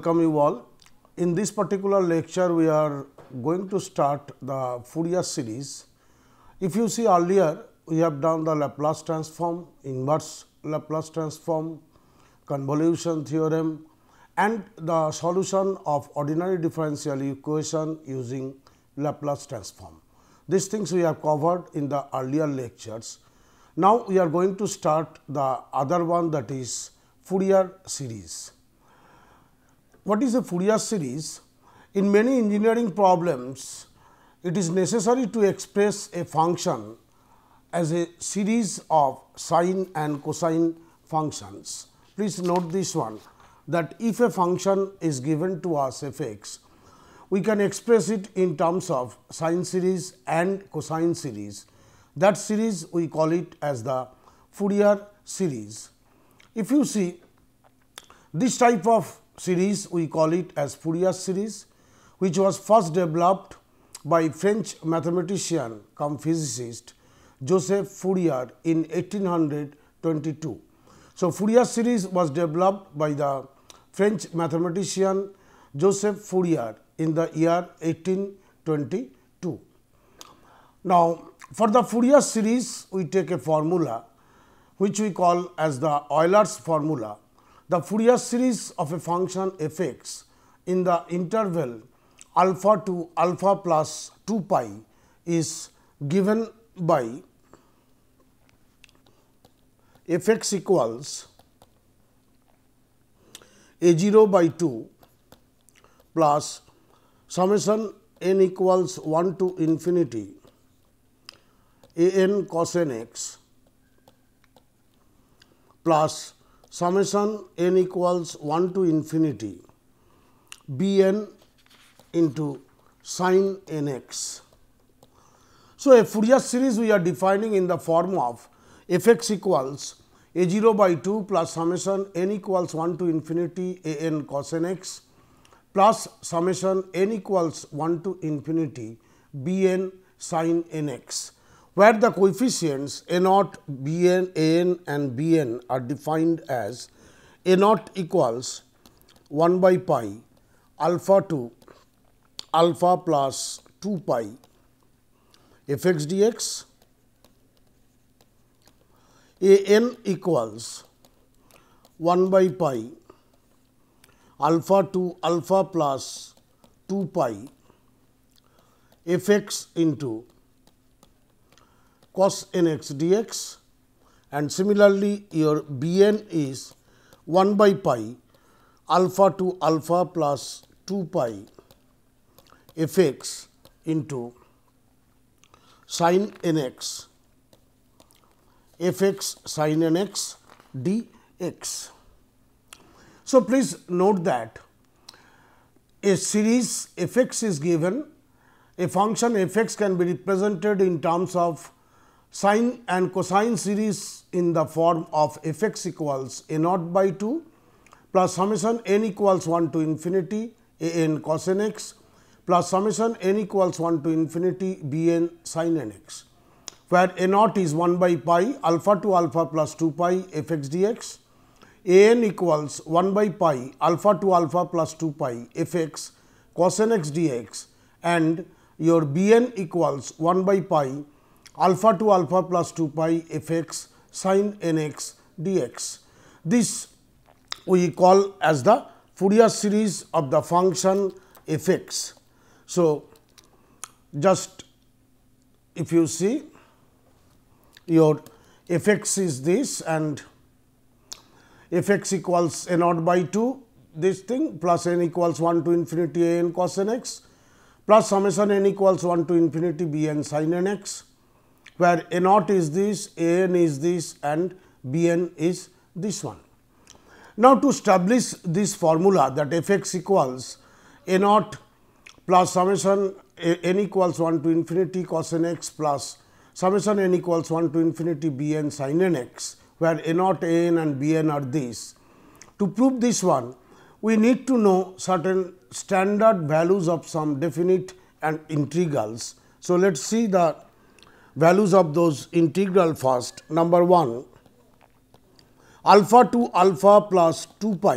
welcome you all. In this particular lecture, we are going to start the Fourier series. If you see earlier, we have done the Laplace transform, inverse Laplace transform, convolution theorem and the solution of ordinary differential equation using Laplace transform. These things we have covered in the earlier lectures. Now, we are going to start the other one that is Fourier series what is a Fourier series? In many engineering problems, it is necessary to express a function as a series of sine and cosine functions. Please note this one that if a function is given to us f x, we can express it in terms of sine series and cosine series. That series we call it as the Fourier series. If you see this type of series, we call it as Fourier series, which was first developed by French mathematician come physicist Joseph Fourier in 1822. So, Fourier series was developed by the French mathematician Joseph Fourier in the year 1822. Now, for the Fourier series, we take a formula which we call as the Euler's formula the Fourier series of a function f x in the interval alpha to alpha plus 2 pi is given by f x equals a 0 by 2 plus summation n equals 1 to infinity a n cos n x plus summation n equals 1 to infinity b n into sin n x. So, a Fourier series we are defining in the form of f x equals a 0 by 2 plus summation n equals 1 to infinity a n cos n x plus summation n equals 1 to infinity b n sin n x where the coefficients a naught, bn, an and bn are defined as a naught equals 1 by pi alpha to alpha plus 2 pi f x dx, a n equals 1 by pi alpha to alpha plus 2 pi f x into cos nx dx and similarly your bn is 1 by pi alpha to alpha plus 2 pi f x into sin n x f x sine sin So, please note that a series f x is given, a function f x can be represented in terms of sine and cosine series in the form of f x equals a naught by 2 plus summation n equals 1 to infinity a n cos n x plus summation n equals 1 to infinity b n sin n x, where a naught is 1 by pi alpha to alpha plus 2 pi f x dx, a n equals 1 by pi alpha to alpha plus 2 pi f x cos n dx, and your b n equals 1 by pi alpha to alpha plus 2 pi f x sine n x dx. This we call as the Fourier series of the function f x. So, just if you see your f x is this and f x equals a naught by 2 this thing plus n equals 1 to infinity a n cos n x plus summation n equals 1 to infinity b n sin n x where A naught is this, A n is this and B n is this one. Now, to establish this formula that f x equals A naught plus summation n equals 1 to infinity cos n x plus summation n equals 1 to infinity b n sin n x, where A naught, A n and B n are these. To prove this one, we need to know certain standard values of some definite and integrals. So, let us see the values of those integral first. Number 1 alpha 2 alpha plus 2 pi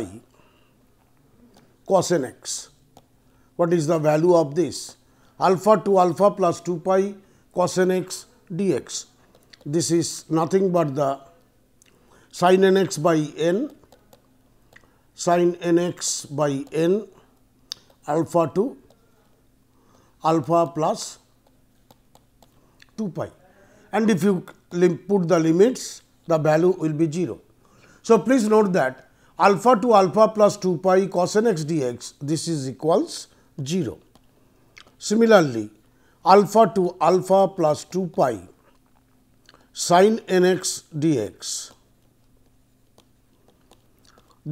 cosine x. What is the value of this? Alpha 2 alpha plus 2 pi cosine x dx. This is nothing but the sin n x by n sin n x by n alpha 2 alpha plus 2 pi and if you put the limits the value will be 0. So, please note that alpha to alpha plus 2 pi cos nx dx this is equals 0. Similarly, alpha to alpha plus 2 pi sin nx dx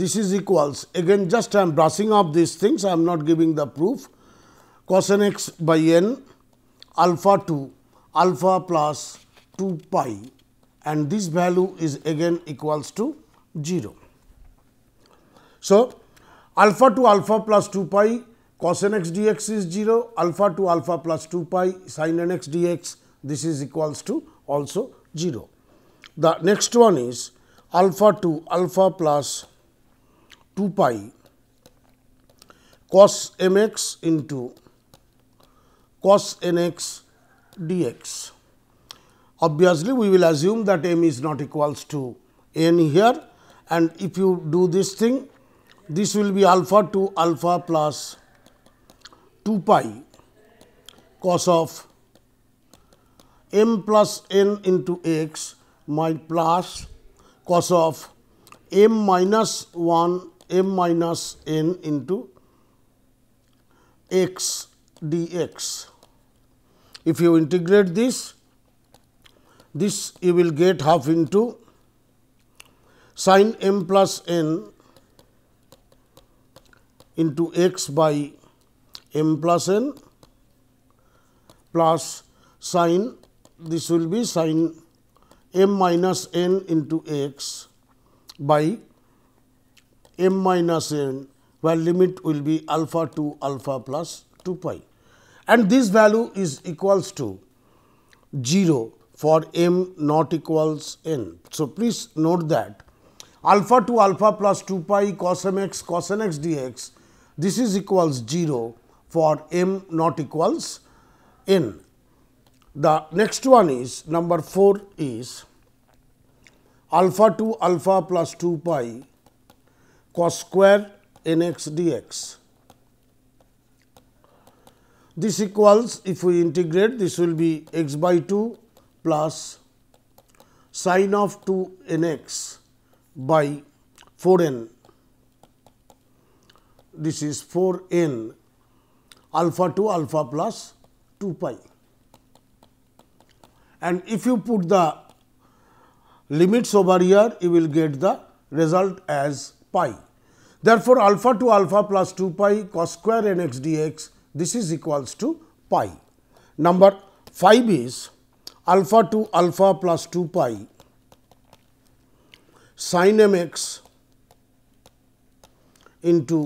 this is equals again just I am brushing off these things I am not giving the proof cosine x by n alpha to alpha plus 2 pi and this value is again equals to 0. So, alpha to alpha plus 2 pi cos nx dx is 0, alpha to alpha plus 2 pi sin nx dx this is equals to also 0. The next one is alpha to alpha plus 2 pi cos mx into cos nx dx. Obviously, we will assume that m is not equals to n here and if you do this thing, this will be alpha to alpha plus 2 pi cos of m plus n into x my plus cos of m minus 1 m minus n into x dx. If you integrate this, this you will get half into sine m plus n into x by m plus n plus sine this will be sine m minus n into x by m minus n where limit will be alpha to alpha plus 2 pi and this value is equals to 0 for m not equals n. So, please note that alpha to alpha plus 2 pi cos m x cos n x dx this is equals 0 for m not equals n. The next one is number 4 is alpha to alpha plus 2 pi cos square n x dx this equals if we integrate this will be x by 2 plus sine of 2 n x by 4 n. This is 4 n alpha 2 alpha plus 2 pi. And if you put the limits over here, you will get the result as pi. Therefore, alpha 2 alpha plus 2 pi cos square n x d x this is equals to pi. Number 5 is alpha to alpha plus 2 pi sin mx into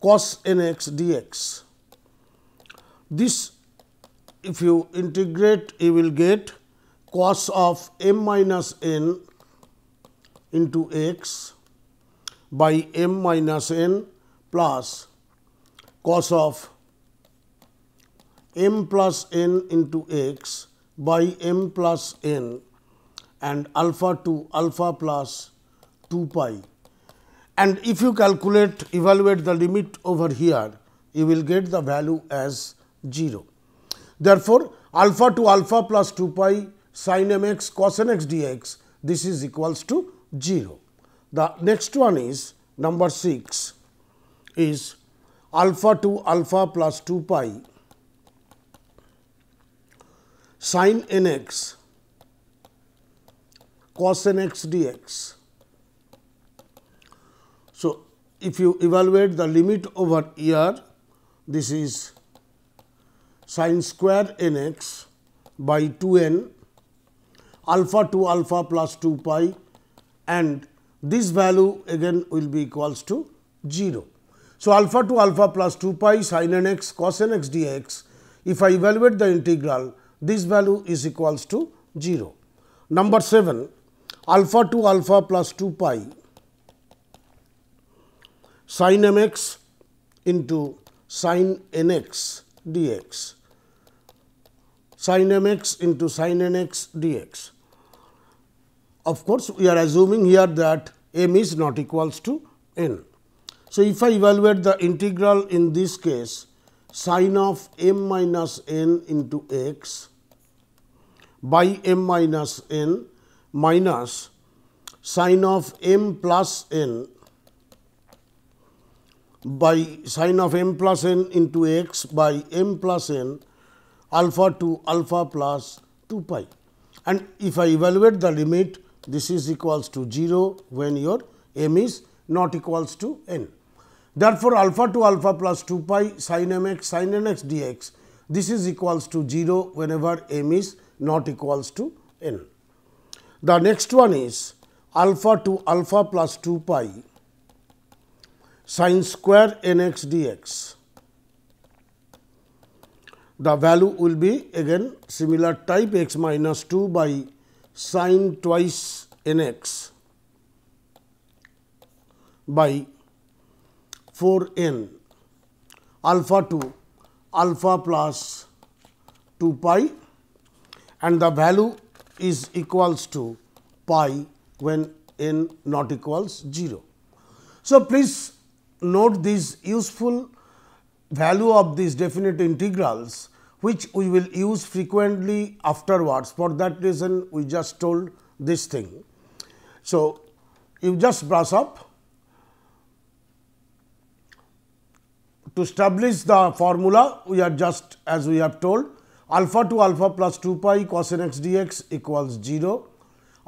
cos nx dx. This if you integrate you will get cos of m minus n into x by m minus n plus cos of m plus n into x by m plus n and alpha to alpha plus 2 pi. And if you calculate evaluate the limit over here, you will get the value as 0. Therefore, alpha to alpha plus 2 pi sin mx cos nx dx this is equals to 0. The next one is number 6 is alpha to alpha plus 2 pi sin nx cos nx dx. So, if you evaluate the limit over here, this is sin square nx by 2n alpha to alpha plus 2 pi and this value again will be equals to 0. So, alpha to alpha plus 2 pi sin nx cos nx dx, if I evaluate the integral, this value is equals to 0. Number 7 alpha 2 alpha plus 2 pi sin mx into sin nx dx sin mx into sin nx dx. Of course, we are assuming here that m is not equals to n. So, if I evaluate the integral in this case sin of m minus n into x by m minus n minus sine of m plus n by sine of m plus n into x by m plus n alpha to alpha plus 2 pi. And if I evaluate the limit, this is equals to 0 when your m is not equals to n. Therefore, alpha to alpha plus 2 pi sin m x sin n x dx, this is equals to 0 whenever m is not equals to n. The next one is alpha to alpha plus 2 pi sine square n x dx. The value will be again similar type x minus 2 by sine twice n x by 4 n alpha to alpha plus 2 pi and the value is equals to pi when n not equals 0. So, please note this useful value of these definite integrals which we will use frequently afterwards for that reason we just told this thing. So, you just brush up to establish the formula we are just as we have told alpha to alpha plus 2 pi cos nx dx equals 0,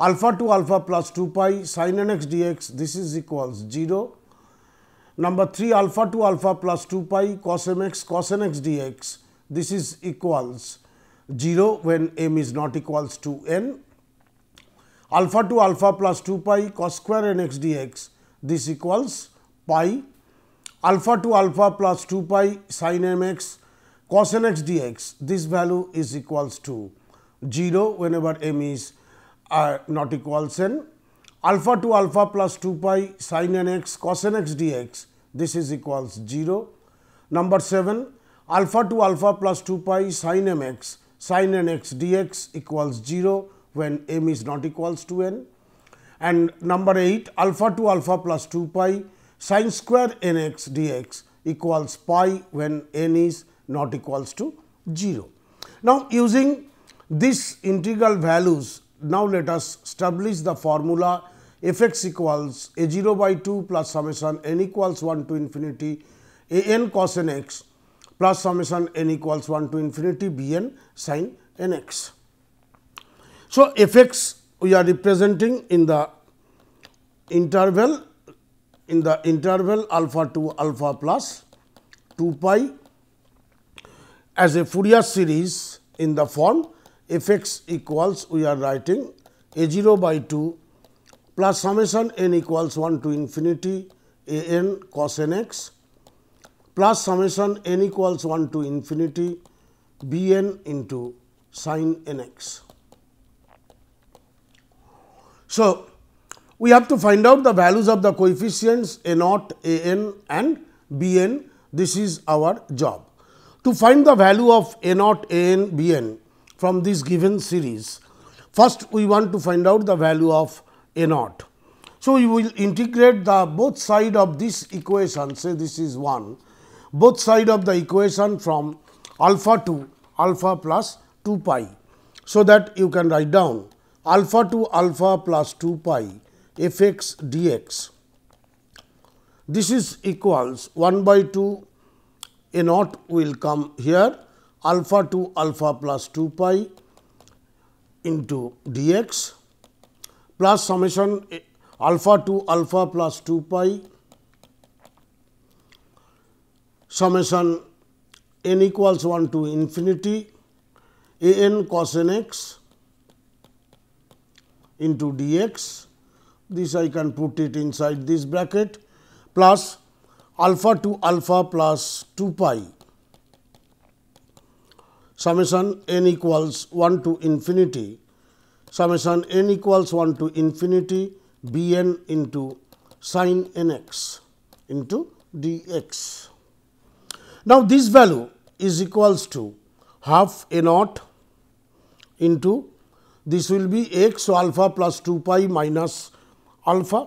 alpha to alpha plus 2 pi sin nx dx this is equals 0, number 3 alpha to alpha plus 2 pi cos mx cos nx dx this is equals 0 when m is not equals to n, alpha to alpha plus 2 pi cos square nx dx this equals pi, alpha to alpha plus 2 pi sin mx Cosine x dx this value is equals to 0 whenever m is uh, not equals n alpha to alpha plus 2 pi sin nx cosine x dx this is equals 0 number 7 alpha to alpha plus 2 pi sin mx sin nx dx equals 0 when m is not equals to n and number 8 alpha to alpha plus 2 pi sin square nx dx equals pi when n is not equals to 0. Now, using these integral values, now let us establish the formula f x equals a 0 by 2 plus summation n equals 1 to infinity a n cos n x plus summation n equals 1 to infinity b n sin n x. So, f x we are representing in the interval in the interval alpha to alpha plus 2 pi as a Fourier series in the form f x equals we are writing a 0 by 2 plus summation n equals 1 to infinity a n cos n x plus summation n equals 1 to infinity b n into sin n x. So, we have to find out the values of the coefficients a naught, a n and b n this is our job. To find the value of A naught A n B n from this given series, first we want to find out the value of A naught. So, we will integrate the both side of this equation say this is 1 both side of the equation from alpha to alpha plus 2 pi. So, that you can write down alpha to alpha plus 2 pi f x d x. This is equals 1 by 2 a naught will come here alpha 2 alpha plus 2 pi into dx plus summation eh, alpha 2 alpha plus 2 pi summation n equals 1 to infinity a n cos n x into dx this I can put it inside this bracket plus alpha to alpha plus 2 pi summation n equals 1 to infinity summation n equals 1 to infinity b n into sin n x into d x. Now, this value is equals to half a naught into this will be x so alpha plus 2 pi minus alpha.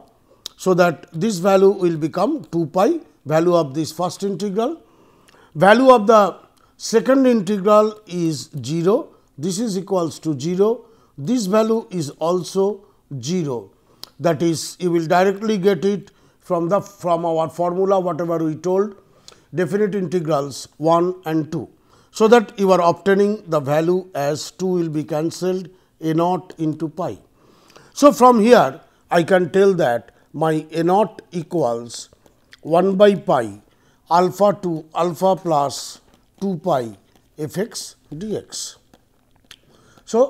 So, that this value will become 2 pi value of this first integral. Value of the second integral is 0, this is equals to 0, this value is also 0. That is, you will directly get it from the from our formula whatever we told definite integrals 1 and 2. So, that you are obtaining the value as 2 will be cancelled a naught into pi. So, from here I can tell that my a naught equals 1 by pi alpha to alpha plus 2 pi f x dx. So,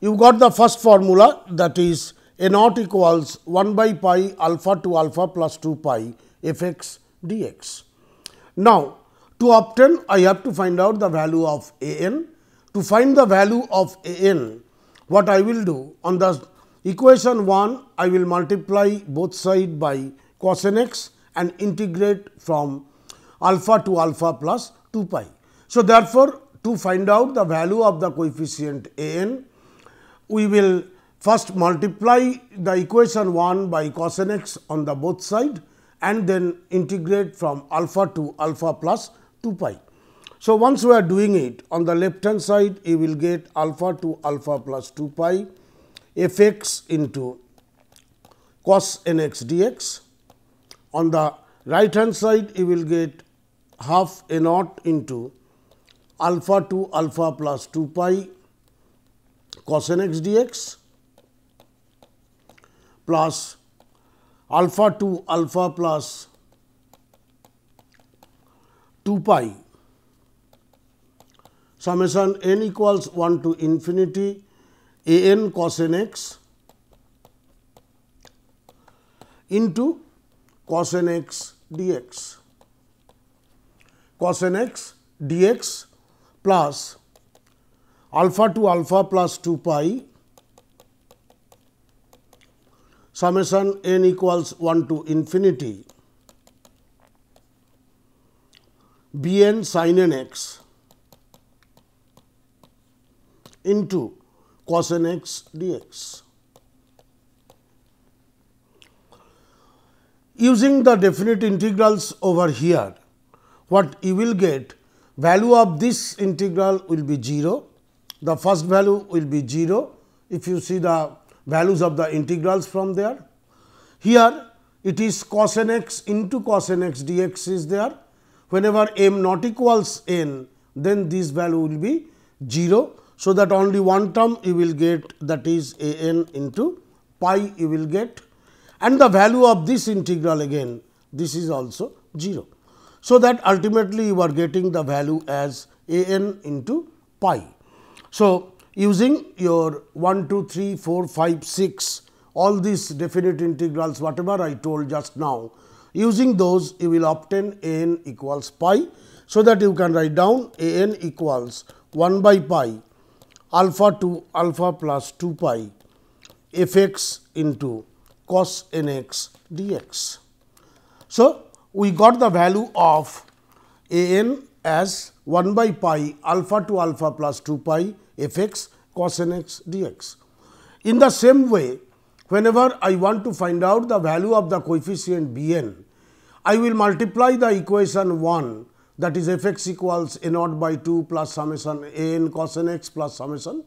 you got the first formula that is a naught equals 1 by pi alpha to alpha plus 2 pi f x dx. Now, to obtain I have to find out the value of a n. To find the value of a n, what I will do on the equation 1, I will multiply both side by cos n x and integrate from alpha to alpha plus 2 pi. So, therefore, to find out the value of the coefficient a n, we will first multiply the equation 1 by cos nx on the both side and then integrate from alpha to alpha plus 2 pi. So, once we are doing it on the left hand side you will get alpha to alpha plus 2 pi f x into cos n x d x on the right hand side you will get half a naught into alpha 2 alpha plus 2 pi cos nx dx plus alpha 2 alpha plus 2 pi summation n equals 1 to infinity a n cos n x into cosine x dx. Cosine x dx plus alpha to alpha plus 2 pi summation n equals 1 to infinity b n sin n x into cosine x dx. Using the definite integrals over here, what you will get value of this integral will be 0. The first value will be 0 if you see the values of the integrals from there. Here it is cos n x into cos n x dx is there. Whenever m not equals n, then this value will be 0. So, that only one term you will get that is a n into pi you will get and the value of this integral again this is also 0. So, that ultimately you are getting the value as a n into pi. So, using your 1, 2, 3, 4, 5, 6 all these definite integrals whatever I told just now using those you will obtain a n equals pi. So, that you can write down a n equals 1 by pi alpha 2 alpha plus 2 pi f x into cos nx dx. So, we got the value of a n as 1 by pi alpha to alpha plus 2 pi f x cos nx dx. In the same way, whenever I want to find out the value of the coefficient b n, I will multiply the equation 1 that is f x equals a naught by 2 plus summation a n cos n x plus summation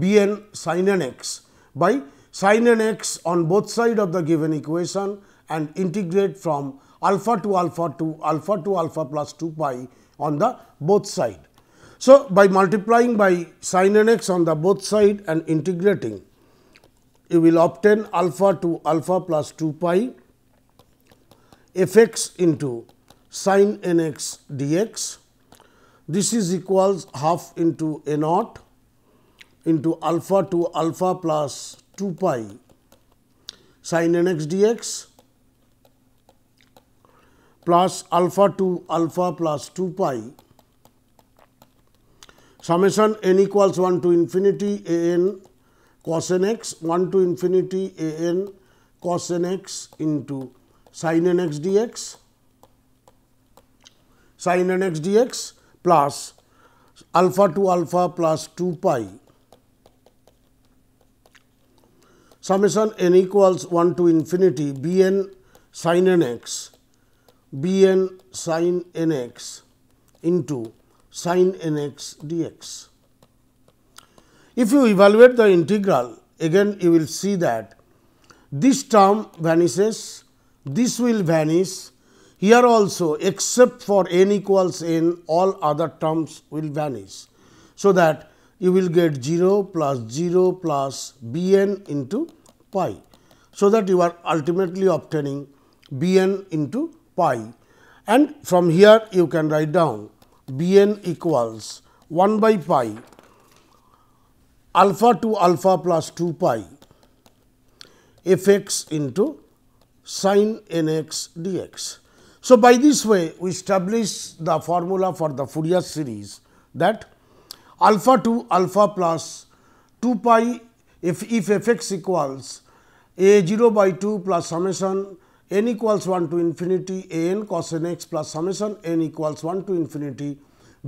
b n sin n x by sin n x on both sides of the given equation and integrate from alpha to alpha to alpha to alpha plus 2 pi on the both side. So, by multiplying by sin n x on the both side and integrating, you will obtain alpha to alpha plus 2 pi f x into sin dx. This is equals half into a naught into alpha to alpha plus 2 pi sin nx dx plus alpha 2 alpha plus 2 pi summation n equals 1 to infinity a n cos n x 1 to infinity a n cos n x into sin n x dx sin n x dx plus alpha 2 alpha plus 2 pi summation n equals 1 to infinity bn sin nx bn sin nx into sin nx dx. If you evaluate the integral again you will see that this term vanishes, this will vanish here also except for n equals n all other terms will vanish. So, that you will get 0 plus 0 plus bn into pi. So, that you are ultimately obtaining bn into pi and from here you can write down bn equals 1 by pi alpha to alpha plus 2 pi f x into sin n x dx. So, by this way we establish the formula for the Fourier series that alpha 2 alpha plus 2 pi if, if f x equals a 0 by 2 plus summation n equals 1 to infinity a n cos n x plus summation n equals 1 to infinity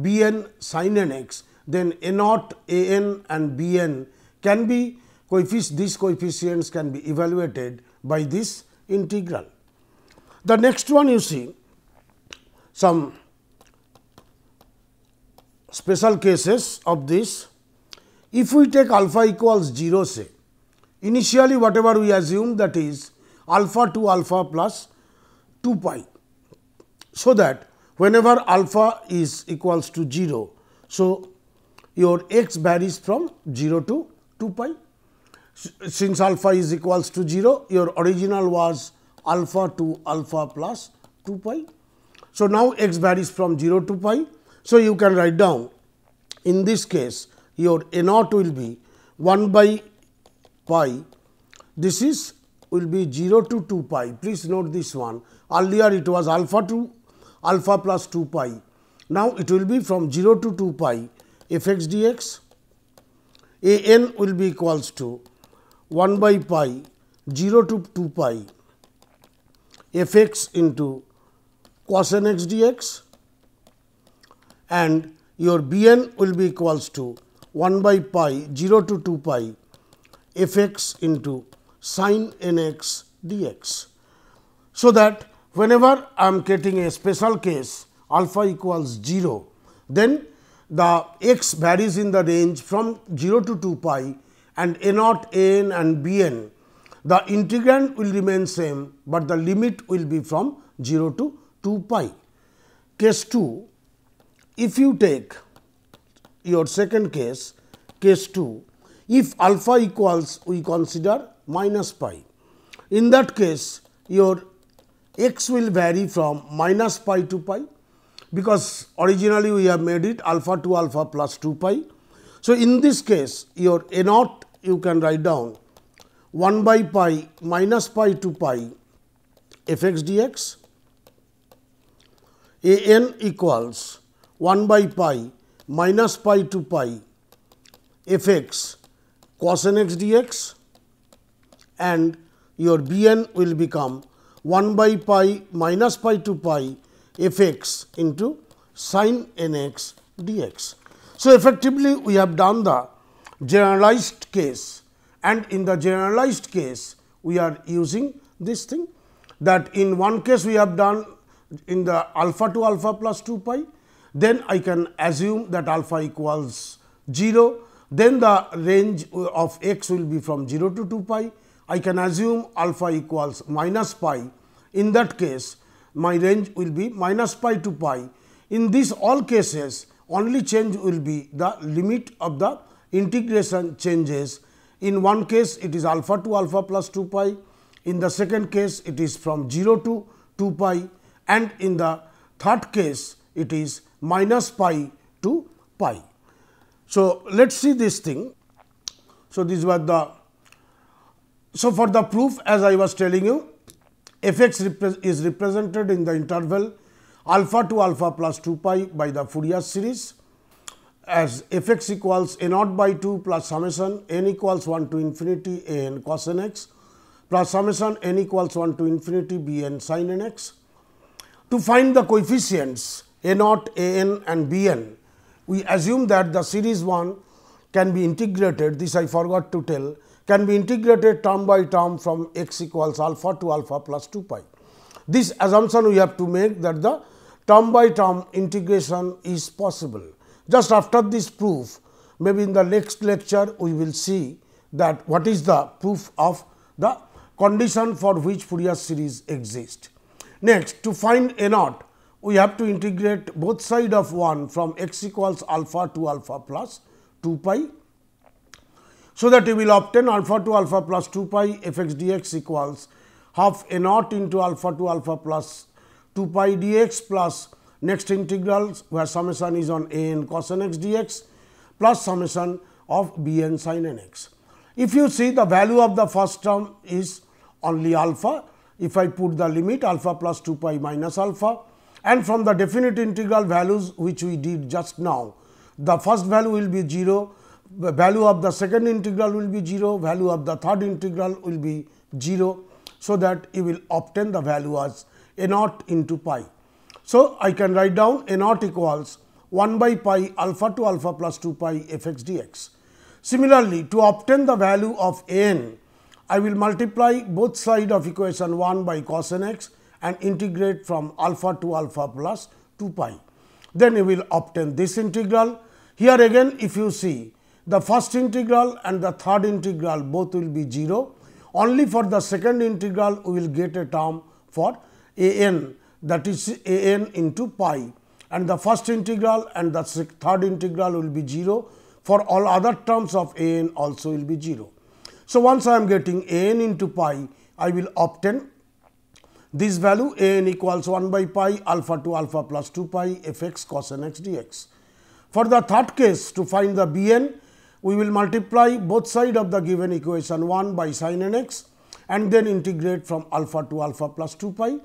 b n sin n x then a naught a n and b n can be coefficients these coefficients can be evaluated by this integral. The next one you see some special cases of this. If we take alpha equals 0 say, initially whatever we assume that is alpha to alpha plus 2 pi. So, that whenever alpha is equals to 0, so your x varies from 0 to 2 pi. Since alpha is equals to 0, your original was alpha to alpha plus 2 pi. So, now x varies from 0 to pi. So, you can write down in this case your A naught will be 1 by pi this is will be 0 to 2 pi please note this one earlier it was alpha to alpha plus 2 pi now it will be from 0 to 2 pi f x d x a n will be equals to 1 by pi 0 to 2 pi f x into cos n x d x and your Bn will be equals to 1 by pi 0 to 2 pi f x into sine n x dx. So, that whenever I am getting a special case alpha equals 0, then the x varies in the range from 0 to 2 pi and a naught a n and b n. The integrand will remain same, but the limit will be from 0 to 2 pi. Case 2 if you take your second case, case 2, if alpha equals we consider minus pi. In that case, your x will vary from minus pi to pi, because originally we have made it alpha to alpha plus 2 pi. So, in this case, your a naught you can write down 1 by pi minus pi to pi f x d x a n equals 1 by pi minus pi to pi f x cos n x dx and your b n will become 1 by pi minus pi to pi f x into sin n x dx. So, effectively we have done the generalized case and in the generalized case we are using this thing that in one case we have done in the alpha to alpha plus 2 pi then I can assume that alpha equals 0, then the range of x will be from 0 to 2 pi. I can assume alpha equals minus pi. In that case, my range will be minus pi to pi. In these all cases, only change will be the limit of the integration changes. In one case, it is alpha to alpha plus 2 pi. In the second case, it is from 0 to 2 pi and in the third case, it is minus pi to pi. So, let us see this thing. So, these were the so for the proof as I was telling you f x is represented in the interval alpha to alpha plus 2 pi by the Fourier series as f x equals a naught by 2 plus summation n equals 1 to infinity a n cos n x plus summation n equals 1 to infinity b n sin n x. To find the coefficients a naught, A n and B n, we assume that the series 1 can be integrated, this I forgot to tell, can be integrated term by term from x equals alpha to alpha plus 2 pi. This assumption we have to make that the term by term integration is possible. Just after this proof, maybe in the next lecture we will see that what is the proof of the condition for which Fourier series exists. Next, to find a naught, we have to integrate both side of 1 from x equals alpha to alpha plus 2 pi. So, that we will obtain alpha to alpha plus 2 pi f x dx equals half a naught into alpha to alpha plus 2 pi dx plus next integral where summation is on a n cos n x dx plus summation of b n sin n x. If you see the value of the first term is only alpha, if I put the limit alpha plus 2 pi minus alpha and from the definite integral values which we did just now. The first value will be 0, value of the second integral will be 0, value of the third integral will be 0. So, that you will obtain the value as a naught into pi. So, I can write down a naught equals 1 by pi alpha to alpha plus 2 pi f x d x. Similarly, to obtain the value of a n, I will multiply both side of equation 1 by cos n x and integrate from alpha to alpha plus 2 pi. Then you will obtain this integral. Here again if you see the first integral and the third integral both will be 0. Only for the second integral we will get a term for a n that is a n into pi and the first integral and the third integral will be 0 for all other terms of a n also will be 0. So, once I am getting a n into pi I will obtain this value an equals 1 by pi alpha to alpha plus 2 pi f x cos n x d x. For the third case to find the b n, we will multiply both side of the given equation 1 by sin n x and then integrate from alpha to alpha plus 2 pi.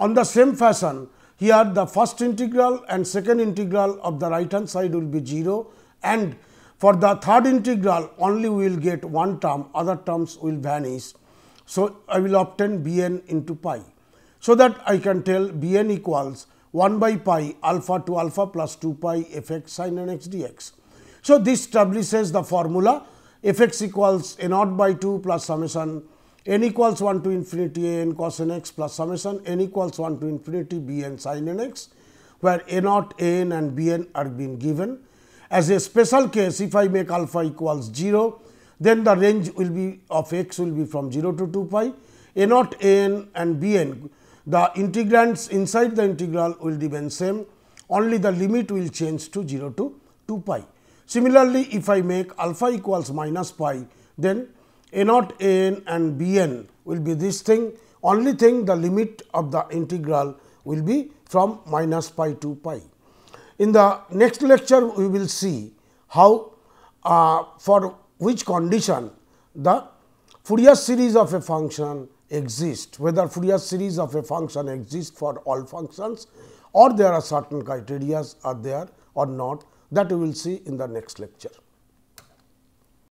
On the same fashion, here the first integral and second integral of the right hand side will be 0 and for the third integral only we will get one term, other terms will vanish. So, I will obtain b n into pi. So that I can tell Bn equals 1 by pi alpha to alpha plus 2 pi f x sin nx dx. So, this establishes the formula f x equals a naught by 2 plus summation n equals 1 to infinity a n cos n x plus summation n equals 1 to infinity b n sin n x, where a naught, a n and b n are being given. As a special case, if I make alpha equals 0, then the range will be of x will be from 0 to 2 pi, a naught, a n and b n the integrands inside the integral will remain same, only the limit will change to 0 to 2 pi. Similarly, if I make alpha equals minus pi, then a naught a n, and b n will be this thing, only thing the limit of the integral will be from minus pi to pi. In the next lecture, we will see how uh, for which condition the Fourier series of a function exist, whether Fourier series of a function exists for all functions or there are certain criteria are there or not that we will see in the next lecture.